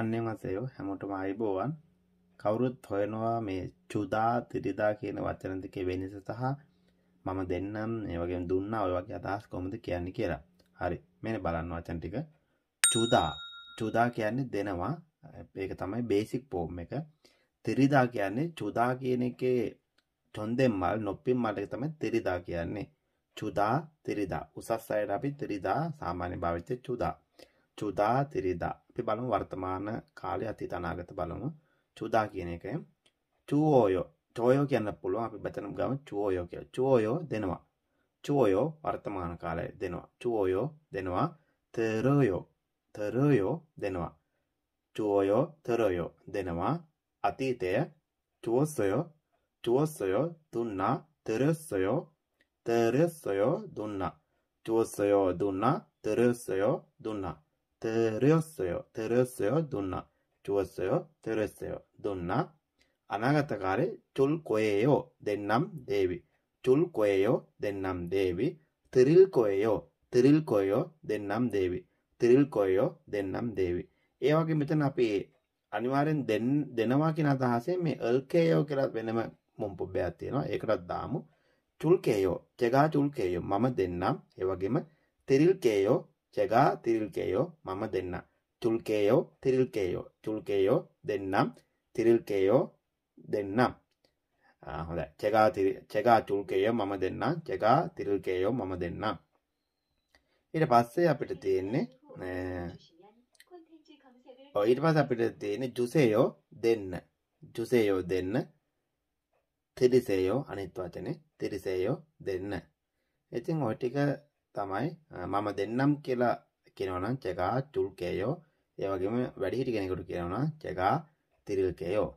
අන්‍යමසයෝ හැමෝටම අයිබෝවන් කවුරුත් හොයනවා මේ චුදා තිරිදා කියන වචන දෙකේ වෙනස සහ මම දෙන්නම් ඒ වගේ දුන්නා ඔය වගේ අදහස් කොහොමද කියන්නේ කියලා. හරි. මෙන්න බලන්න වචන ටික. චුදා. චුදා කියන්නේ දෙනවා. ඒක තමයි බේසික් ෆෝම් එක. තිරිදා කියන්නේ චුදා කියන එකේ තොන්දෙම්මල් නොප්පිම්මල් එක තමයි තිරිදා කියන්නේ. චුදා තිරිදා. උසස් අයට අපි තිරිදා සාමාන්‍ය භාවිතයේ චුදා. චුදා තිරිදා. අපි බලමු වර්තමාන කාලේ අතීත අනාගත බලමු චුදා කියන එක චුෝයෝ චෝයෝ කියන්න පුළුවන් අපි බතනම් ගම චුෝයෝ කියලා චුෝයෝ දෙනවා චුෝයෝ වර්තමාන කාලේ දෙනවා චුෝයෝ දෙනවා තරයෝ තරයෝ දෙනවා චුෝයෝ තරයෝ දෙනවා අතීතය චුෝසයෝ චුෝසයෝ දුන්නා තරස්සයෝ තරස්සයෝ දුන්නා චුෝසයෝ දුන්නා තරස්සයෝ දුන්නා තෙරොස්සය තෙරොස්සය දුන්නා චුවස්සය තෙරොස්සය දුන්නා අනාගත කාලේ චුල් කොයේයෝ දෙන්නම් දේවි චුල් කොයේයෝ දෙන්නම් දේවි තිරිල් කොයේයෝ තිරිල් කොයෝ දෙන්නම් දේවි තිරිල් කොයෝ දෙන්නම් දේවි ඒ වගේ මෙතන අපි අනිවාර්යෙන් දෙන්න දෙනවා කියන අදහසෙන් මේ එල්කේයෝ කියලා වෙනම මොම්පොබ්බයක් තියෙනවා ඒකටත් දාමු චුල්කේයෝ චෙගා චුල්කේයෝ මම දෙන්නම් ඒ වගේම තිරිල්කේයෝ 제가 드릴게요. 마마 됐나? 줄게요. 드릴게요. 줄게요. 됐나? 드릴게요. 됐나? 아, හොඳයි. 제가 드릴 제가 줄게요. 마마 됐나? 제가 드릴게요. 마마 됐나? ඊට පස්සේ අපිට තියෙන්නේ 어, ඊට පස්සේ අපිට තියෙන්නේ 주세요 දෙන්න. 주세요 දෙන්න. 드리세요 අනිත් වචනේ 드리세요 දෙන්න. ඉතින් ඔය ටික තමයි මම දෙන්නම් කියලා කියනවනම් චකා චුල්කේයෝ ඒ වගේම වැඩිහිටි කෙනෙකුට කියනවනම් චකා තිරිල්කේයෝ